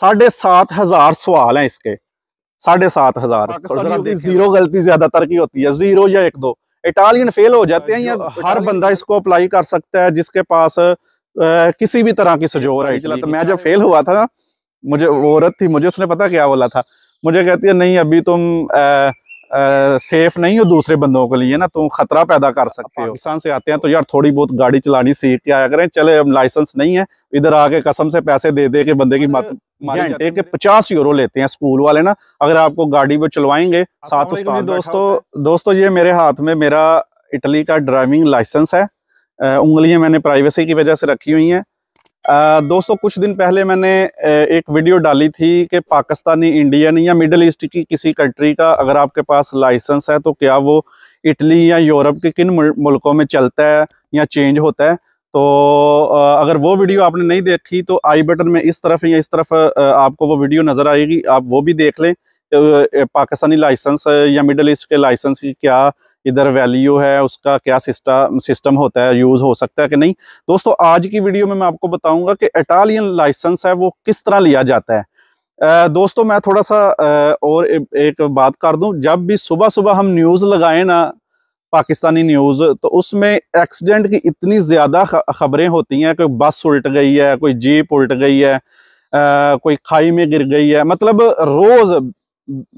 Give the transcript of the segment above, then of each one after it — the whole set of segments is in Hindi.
साढ़े सात हजार सवाल हैं इसके साढ़े सात हजार जीरो गलती ज्यादातर की होती है जीरो या एक दो इटालियन फेल हो जाते हैं या हर बंदा इसको अप्लाई कर सकता है जिसके पास आ, किसी भी तरह की सजोर है चला तो मैं जब फेल हुआ था मुझे औरत थी मुझे उसने पता क्या बोला था मुझे कहती है नहीं अभी तुम आ, सेफ नहीं हो दूसरे बंदों के लिए ना तुम तो खतरा पैदा कर सकते हो किसान से आते हैं तो यार थोड़ी बहुत गाड़ी चलानी सीख के आया करें चले लाइसेंस नहीं है इधर आके कसम से पैसे दे दे के बंदे की मत के पचास यूरो लेते हैं स्कूल वाले ना अगर आपको गाड़ी वो चलवाएंगे साथ दोस्तों दोस्तों ये मेरे हाथ में मेरा इटली का ड्राइविंग लाइसेंस है उंगलियां मैंने प्राइवेसी की वजह से रखी हुई हैं दोस्तों कुछ दिन पहले मैंने एक वीडियो डाली थी कि पाकिस्तानी इंडियन या मिडल ईस्ट की किसी कंट्री का अगर आपके पास लाइसेंस है तो क्या वो इटली या यूरोप के किन मुल्कों में चलता है या चेंज होता है तो अगर वो वीडियो आपने नहीं देखी तो आई बटन में इस तरफ या इस तरफ आपको वो वीडियो नज़र आएगी आप वो भी देख लें पाकिस्तानी लाइसेंस या मिडल ईस्ट के लाइसेंस की क्या इधर वैल्यू है उसका क्या सिस्टम सिस्टम होता है यूज़ हो सकता है कि नहीं दोस्तों आज की वीडियो में मैं आपको बताऊंगा कि इटालियन लाइसेंस है वो किस तरह लिया जाता है दोस्तों मैं थोड़ा सा और एक बात कर दूं जब भी सुबह सुबह हम न्यूज़ लगाएं ना पाकिस्तानी न्यूज़ तो उसमें एक्सीडेंट की इतनी ज़्यादा खबरें होती हैं कोई बस उल्ट गई है कोई जीप उल्ट गई है आ, कोई खाई में गिर गई है मतलब रोज़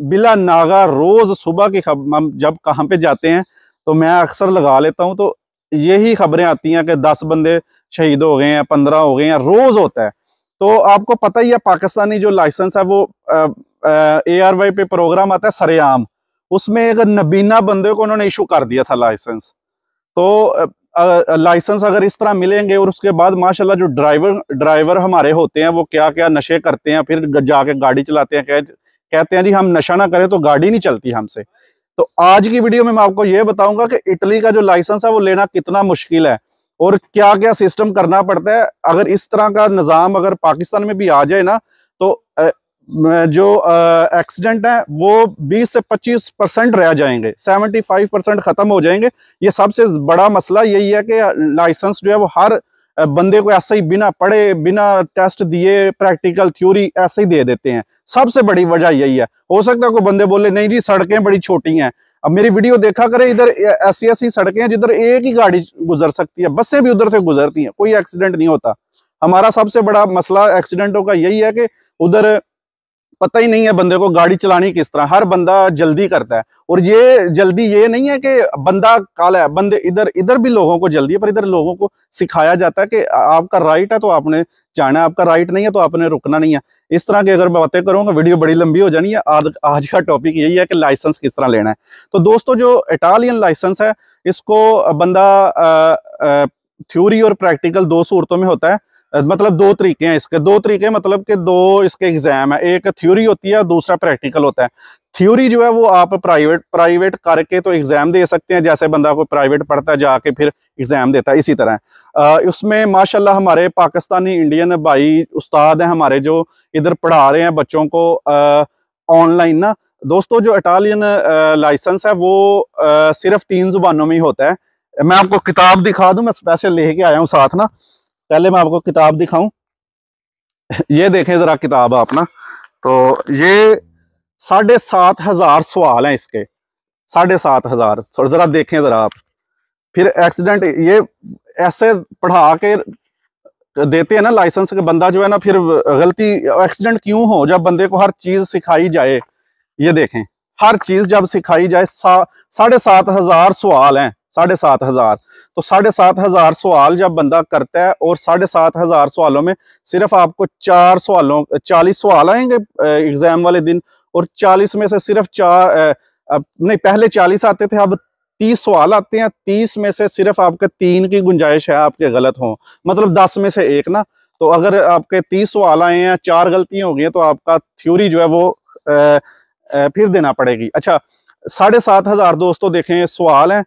बिला नागा रोज़ सुबह की खबर हम जब कहाँ पे जाते हैं तो मैं अक्सर लगा लेता हूँ तो यही खबरें आती हैं कि दस बंदे शहीद हो गए हैं पंद्रह हो गए हैं रोज़ होता है तो आपको पता ही है पाकिस्तानी जो लाइसेंस है वो ए आर वाई पे प्रोग्राम आता है सरेआम उसमें एक नबीना बंदे को उन्होंने इशू कर दिया था लाइसेंस तो लाइसेंस अगर इस तरह मिलेंगे और उसके बाद माशाल्लाह जो ड्राइवर ड्राइवर हमारे होते हैं वो क्या क्या नशे करते हैं फिर जाके गाड़ी चलाते हैं क्या कहते हैं जी हम नशा ना करें तो गाड़ी नहीं चलती हमसे तो आज की वीडियो में मैं आपको ये बताऊंगा कि इटली का जो लाइसेंस है वो लेना कितना मुश्किल है और क्या क्या सिस्टम करना पड़ता है अगर इस तरह का निज़ाम अगर पाकिस्तान में भी आ जाए ना तो जो एक्सीडेंट है वो 20 से 25 परसेंट रह जाएंगे 75 परसेंट ख़त्म हो जाएंगे ये सबसे बड़ा मसला यही है कि लाइसेंस जो है वो हर बंदे को ऐसे ही बिना पढ़े बिना टेस्ट दिए प्रैक्टिकल थ्योरी ऐसे ही दे देते हैं सबसे बड़ी वजह यही है हो सकता है कोई बंदे बोले नहीं जी सड़कें बड़ी छोटी हैं अब मेरी वीडियो देखा करें इधर ऐसी ऐसी सड़कें हैं जिधर एक ही गाड़ी गुजर सकती है बसें भी उधर से गुजरती हैं कोई एक्सीडेंट नहीं होता हमारा सबसे बड़ा मसला एक्सीडेंटों का यही है कि उधर पता ही नहीं है बंदे को गाड़ी चलानी किस तरह हर बंदा जल्दी करता है और ये जल्दी ये नहीं है कि बंदा काला है बंदे इधर इधर भी लोगों को जल्दी है पर इधर लोगों को सिखाया जाता है कि आपका राइट है तो आपने जाना है आपका राइट नहीं है तो आपने रुकना नहीं है इस तरह की अगर मैं बातें करूँगा तो वीडियो बड़ी लंबी हो जानी है आज, आज का टॉपिक यही है कि लाइसेंस किस तरह लेना है तो दोस्तों जो इटालियन लाइसेंस है इसको बंदा थ्योरी और प्रैक्टिकल दो सूरतों में होता है मतलब दो तरीके हैं इसके दो तरीके मतलब कि दो इसके एग्जाम है एक थ्योरी होती है और दूसरा प्रैक्टिकल होता है थ्योरी जो है वो आप प्राइवेट प्राइवेट करके तो एग्जाम दे सकते हैं जैसे बंदा कोई प्राइवेट पढ़ता है जाके फिर एग्जाम देता है इसी तरह उसमें माशाल्लाह हमारे पाकिस्तानी इंडियन भाई उस्ताद हैं हमारे जो इधर पढ़ा रहे हैं बच्चों को ऑनलाइन ना दोस्तों जो इटालियन लाइसेंस है वो आ, सिर्फ तीन जुबानों में ही होता है मैं आपको किताब दिखा दूँ मैं स्पेशल लेके आया हूँ साथ ना पहले मैं आपको किताब दिखाऊं ये देखें ज़रा किताब आप ना तो ये साढ़े सात हज़ार सवाल हैं इसके साढ़े सात हज़ार ज़रा देखें ज़रा आप फिर एक्सीडेंट ये ऐसे पढ़ा के देते हैं ना लाइसेंस के बंदा जो है ना फिर गलती एक्सीडेंट क्यों हो जब बंदे को हर चीज़ सिखाई जाए ये देखें हर चीज़ जब सिखाई जाए सा साढ़े सात हज़ार सवाल हैं साढ़े सात हज़ार तो साढ़े सात हज़ार सवाल जब बंदा करता है और साढ़े सात हज़ार सवालों में सिर्फ आपको चार सवालों चालीस सवाल आएंगे एग्ज़ाम वाले दिन और चालीस में से सिर्फ चार नहीं पहले चालीस आते थे अब तीस सवाल आते हैं तीस में से सिर्फ आपके तीन की गुंजाइश है आपके गलत हों मतलब दस में से एक ना तो अगर आपके तीस सवाल आए हैं चार गलतियां हो गई हैं तो आपका थ्योरी जो है वो आ, आ, फिर देना पड़ेगी अच्छा साढ़े सात हज़ार दोस्तों देखें सवाल हैं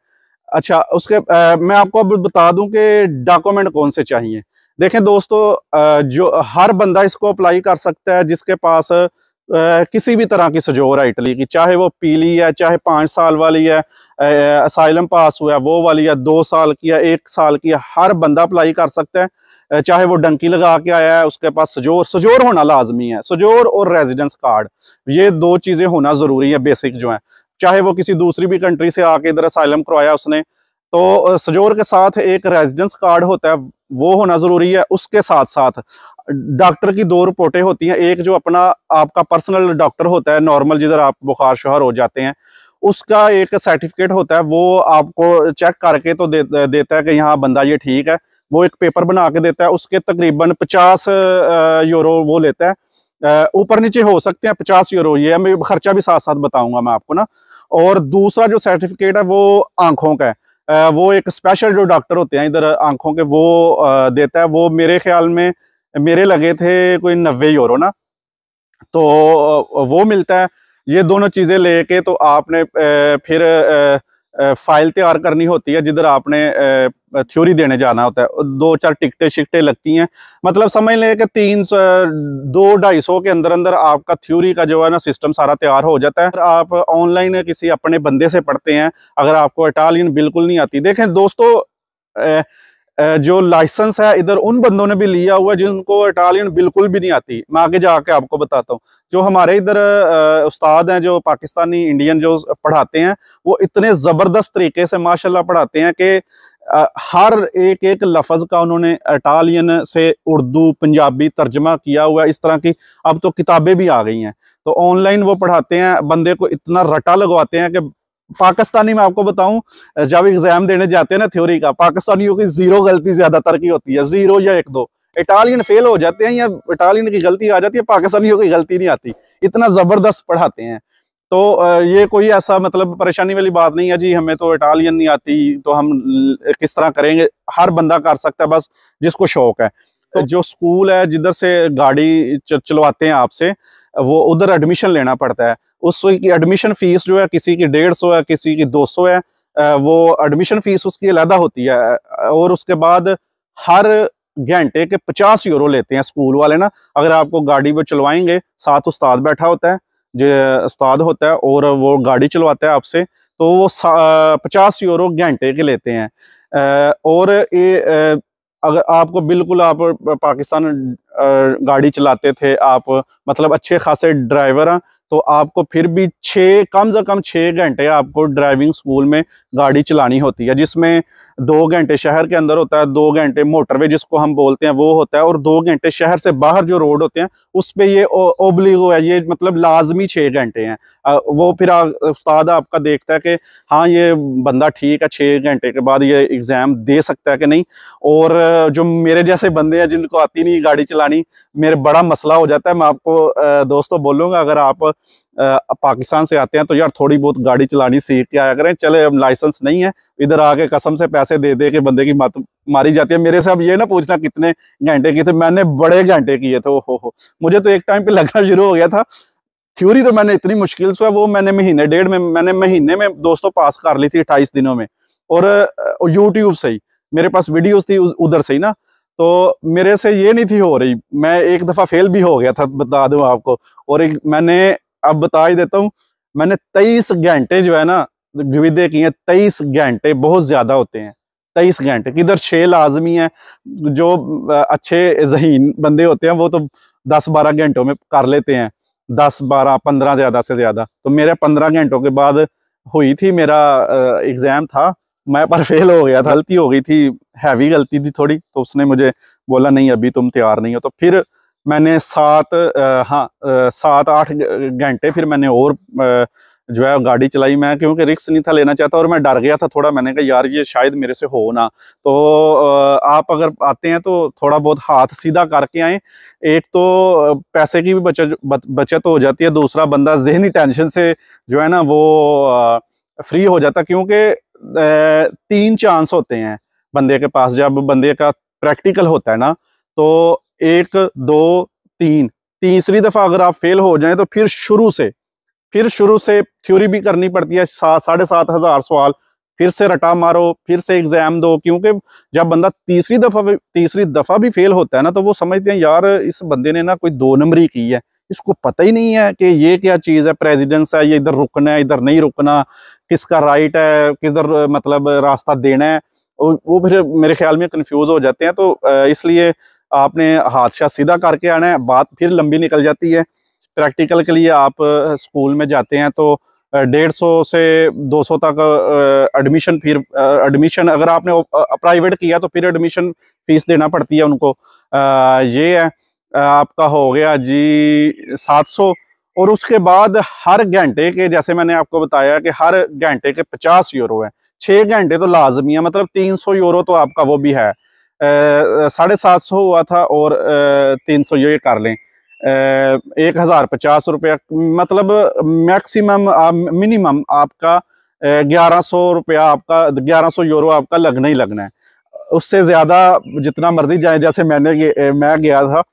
अच्छा उसके आ, मैं आपको अब बता दूं कि डॉक्यूमेंट कौन से चाहिए देखें दोस्तों जो हर बंदा इसको अप्लाई कर सकता है जिसके पास आ, किसी भी तरह की सजोर है इटली की चाहे वो पीली है चाहे पाँच साल वाली है असाइलम पास हुआ है वो वाली है दो साल की है एक साल की है हर बंदा अप्लाई कर सकता है चाहे वो डंकी लगा के आया है उसके पास सजोर सजोर होना लाजमी है सजोर और रेजिडेंस कार्ड ये दो चीज़ें होना ज़रूरी है बेसिक जो है चाहे वो किसी दूसरी भी कंट्री से आके इधर असाइलम करवाया उसने तो सजोर के साथ एक रेजिडेंस कार्ड होता है वो होना ज़रूरी है उसके साथ साथ डॉक्टर की दो रिपोर्टें होती हैं एक जो अपना आपका पर्सनल डॉक्टर होता है नॉर्मल जिधर आप बुखार शुहार हो जाते हैं उसका एक सर्टिफिकेट होता है वो आपको चेक करके तो दे, देता है कि यहाँ बंदा ये ठीक है वो एक पेपर बना के देता है उसके तकरीबन पचास यूरो वो लेता है ऊपर नीचे हो सकते हैं पचास यूरो ये मैं खर्चा भी साथ साथ बताऊंगा मैं आपको ना और दूसरा जो सर्टिफिकेट है वो आंखों का है वो एक स्पेशल जो डॉक्टर होते हैं इधर आंखों के वो देता है वो मेरे ख्याल में मेरे लगे थे कोई नब्बे यूरो ना तो वो मिलता है ये दोनों चीज़ें लेके तो आपने फिर फाइल तैयार करनी होती है जिधर आपने थ्योरी देने जाना होता है दो चार टिकटें शिकटें लगती हैं मतलब समझ लें कि तीन सौ दो ढाई सौ के अंदर अंदर आपका थ्योरी का जो है ना सिस्टम सारा तैयार हो जाता है आप ऑनलाइन किसी अपने बंदे से पढ़ते हैं अगर आपको इटालियन बिल्कुल नहीं आती देखें दोस्तों जो लाइसेंस है इधर उन बंदों ने भी लिया हुआ जिनको इटालियन बिल्कुल भी नहीं आती मैं आगे जाके आपको बताता हूँ जो हमारे इधर उस्ताद हैं जो पाकिस्तानी इंडियन जो पढ़ाते हैं वो इतने ज़बरदस्त तरीके से माशाल्लाह पढ़ाते हैं कि हर एक एक लफज का उन्होंने इटालियन से उर्दू पंजाबी तर्जमा किया हुआ इस तरह की अब तो किताबें भी आ गई हैं तो ऑनलाइन वो पढ़ाते हैं बंदे को इतना रटा लगवाते हैं कि पाकिस्तानी में आपको बताऊं जब एग्जाम देने जाते हैं ना थ्योरी का पाकिस्तानियों की जीरो गलती ज्यादातर की होती है जीरो या एक दो इटालियन फेल हो जाते हैं या इटालियन की गलती आ जाती है पाकिस्तानियों की गलती नहीं आती इतना जबरदस्त पढ़ाते हैं तो ये कोई ऐसा मतलब परेशानी वाली बात नहीं है जी हमें तो इटालियन नहीं आती तो हम किस तरह करेंगे हर बंदा कर सकता है बस जिसको शौक है तो जो स्कूल है जिधर से गाड़ी चलवाते हैं आपसे वो उधर एडमिशन लेना पड़ता है उसकी एडमिशन फीस जो है किसी की डेढ़ सौ है किसी की दो सौ है वो एडमिशन फीस उसकी अलहदा होती है और उसके बाद हर घंटे के पचास यूरो लेते हैं स्कूल वाले ना अगर आपको गाड़ी वो चलवाएंगे साथ उस्ताद बैठा होता है जो उस्ताद होता है और वो गाड़ी चलवाता है आपसे तो वो पचास यूरो घंटे के लेते हैं और ये अगर आपको बिल्कुल आप पाकिस्तान गाड़ी चलाते थे आप मतलब अच्छे खासे ड्राइवर हैं तो आपको फिर भी छः कम से कम छः घंटे आपको ड्राइविंग स्कूल में गाड़ी चलानी होती है जिसमें दो घंटे शहर के अंदर होता है दो घंटे मोटरवे जिसको हम बोलते हैं वो होता है और दो घंटे शहर से बाहर जो रोड होते हैं उस पर ये ओबलीगो है ये मतलब लाजमी छः घंटे हैं वो फिर उस्ताद आपका देखता है कि हाँ ये बंदा ठीक है छः घंटे के बाद ये एग्ज़ाम दे सकता है कि नहीं और जो मेरे जैसे बंदे हैं जिनको आती नहीं गाड़ी चलानी मेरे बड़ा मसला हो जाता है मैं आपको दोस्तों बोलूँगा अगर आप पाकिस्तान से आते हैं तो यार थोड़ी बहुत गाड़ी चलानी सीख के आया करें चले लाइसेंस नहीं है इधर आके कसम से पैसे दे दे के बंदे की मत मारी जाती है मेरे से अब ये ना पूछना कितने घंटे किए थे मैंने बड़े घंटे किए थे ओहो हो मुझे तो एक टाइम पे लगना शुरू हो गया था थ्योरी तो मैंने इतनी मुश्किल से वो मैंने महीने डेढ़ में मैंने महीने में दोस्तों पास कर ली थी अट्ठाईस दिनों में और यूट्यूब से ही मेरे पास वीडियो थी उधर से ही ना तो मेरे से ये नहीं थी हो रही मैं एक दफा फेल भी हो गया था बता दू आपको और एक मैंने अब बता ही देता हूँ मैंने तेईस घंटे जो है ना विदे किए तेईस घंटे बहुत ज़्यादा होते हैं तेईस घंटे किधर छः लाजमी है जो अच्छे जहीन बंदे होते हैं वो तो दस बारह घंटों में कर लेते हैं दस बारह पंद्रह ज़्यादा से ज़्यादा तो मेरे पंद्रह घंटों के बाद हुई थी मेरा एग्ज़ाम था मैं पर फेल हो गया था गलती हो गई थी हैवी गलती थी थोड़ी तो उसने मुझे बोला नहीं अभी तुम तैयार नहीं हो तो फिर मैंने सात हाँ सात आठ घंटे फिर मैंने और जो है गाड़ी चलाई मैं क्योंकि रिक्स नहीं था लेना चाहता और मैं डर गया था थोड़ा मैंने कहा यार ये शायद मेरे से हो ना तो आप अगर आते हैं तो थोड़ा बहुत हाथ सीधा करके आए एक तो पैसे की भी बचत बचत हो जाती है दूसरा बंदा जहनी टेंशन से जो है ना वो फ्री हो जाता क्योंकि तीन चांस होते हैं बंदे के पास जब बंदे का प्रैक्टिकल होता है ना तो एक दो तीन तीसरी दफ़ा अगर आप फेल हो जाएं तो फिर शुरू से फिर शुरू से थ्योरी भी करनी पड़ती है सा, साढ़े सात हज़ार सवाल फिर से रटा मारो फिर से एग्ज़ाम दो क्योंकि जब बंदा तीसरी दफ़ा तीसरी दफ़ा भी फेल होता है ना तो वो समझते हैं यार इस बंदे ने ना कोई दो नंबरी की है इसको पता ही नहीं है कि ये क्या चीज़ है प्रेसिडेंस है ये इधर रुकना है इधर नहीं रुकना किसका राइट है किधर मतलब रास्ता देना है वो फिर मेरे ख्याल में कन्फ्यूज़ हो जाते हैं तो इसलिए आपने हादसा सीधा करके आना है बात फिर लंबी निकल जाती है प्रैक्टिकल के लिए आप स्कूल में जाते हैं तो डेढ़ सौ से दो सौ तक एडमिशन फिर एडमिशन अगर आपने प्राइवेट किया तो फिर एडमिशन फीस देना पड़ती है उनको ये है आपका हो गया जी सात सौ और उसके बाद हर घंटे के जैसे मैंने आपको बताया कि हर घंटे के पचास यूरो हैं छः घंटे तो लाजमी है मतलब तीन सौ यूरो तो आपका वो भी है साढ़े सात सौ हुआ था और तीन सौ ये कर लें एक हज़ार पचास रुपया मतलब मैक्सिमम आप, मिनिमम आपका ग्यारह सौ रुपया आपका ग्यारह सौ यूरो आपका लगना ही लगना है उससे ज़्यादा जितना मर्जी जाए जैसे मैंने मैं गया था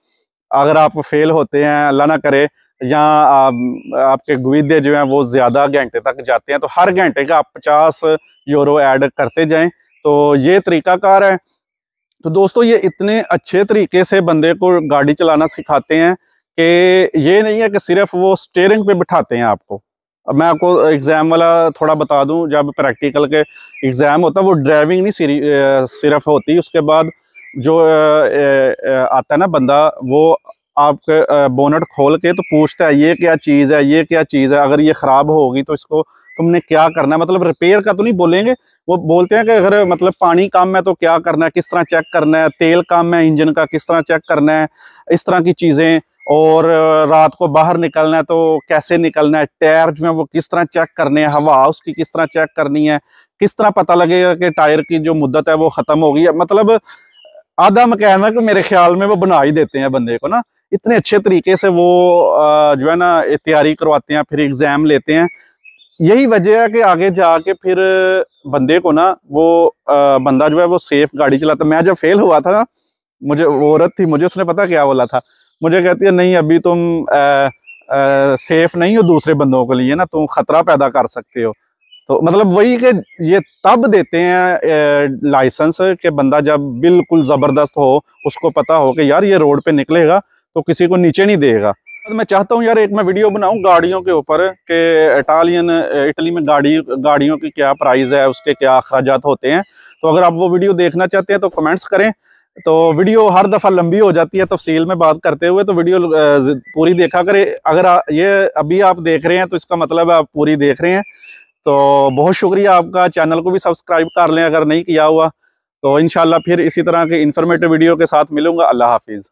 अगर आप फेल होते हैं अल्लाह ना करे या आप, आपके गुविदे जो हैं वो ज़्यादा घंटे तक जाते हैं तो हर घंटे का आप पचास यूरो ऐड करते जाएं तो ये तरीकाकार है तो दोस्तों ये इतने अच्छे तरीके से बंदे को गाड़ी चलाना सिखाते हैं कि ये नहीं है कि सिर्फ वो स्टेयरिंग पे बिठाते हैं आपको अब मैं आपको एग्ज़ाम वाला थोड़ा बता दूं जब प्रैक्टिकल के एग्ज़ाम होता है वो ड्राइविंग नहीं सिर्फ होती उसके बाद जो आता है ना बंदा वो आपके बोनट खोल के तो पूछता है ये क्या चीज़ है ये क्या चीज़ है अगर ये ख़राब होगी तो इसको तुमने क्या करना है मतलब रिपेयर का तो नहीं बोलेंगे वो बोलते हैं कि अगर मतलब पानी कम है तो क्या करना है किस तरह चेक करना है तेल कम है इंजन का किस तरह चेक करना है इस तरह की चीज़ें और रात को बाहर निकलना है तो कैसे निकलना है टायर जो है वो किस तरह चेक करने हैं हवा उसकी किस तरह चेक करनी है किस तरह पता लगेगा कि टायर की जो मुद्दत है वो ख़त्म हो गई है मतलब आधा मकैनिक मेरे ख्याल में वो बना ही देते हैं बंदे को ना इतने अच्छे तरीके से वो जो है ना तैयारी करवाते हैं फिर एग्ज़ाम लेते हैं यही वजह है कि आगे जाके फिर बंदे को ना वो आ, बंदा जो है वो सेफ गाड़ी चलाता मैं जब फेल हुआ था मुझे वो औरत थी मुझे उसने पता क्या बोला था मुझे कहती है नहीं अभी तुम आ, आ, सेफ नहीं हो दूसरे बंदों के लिए ना तुम खतरा पैदा कर सकते हो तो मतलब वही कि ये तब देते हैं लाइसेंस के बंदा जब बिल्कुल ज़बरदस्त हो उसको पता हो कि यार ये रोड पे निकलेगा तो किसी को नीचे नहीं देगा तो मैं चाहता हूँ यार एक मैं वीडियो बनाऊँ गाड़ियों के ऊपर कि इटालियन इटली में गाड़ी गाड़ियों की क्या प्राइस है उसके क्या अखराज होते हैं तो अगर आप वो वीडियो देखना चाहते हैं तो कमेंट्स करें तो वीडियो हर दफ़ा लंबी हो जाती है तफसील में बात करते हुए तो वीडियो पूरी देखा करें अगर ये अभी आप देख रहे हैं तो इसका मतलब है आप पूरी देख रहे हैं तो बहुत शुक्रिया आपका चैनल को भी सब्सक्राइब कर लें अगर नहीं किया हुआ तो इन फिर इसी तरह के इन्फॉर्मेटिव वीडियो के साथ मिलूंगा अल्लाह हाफिज़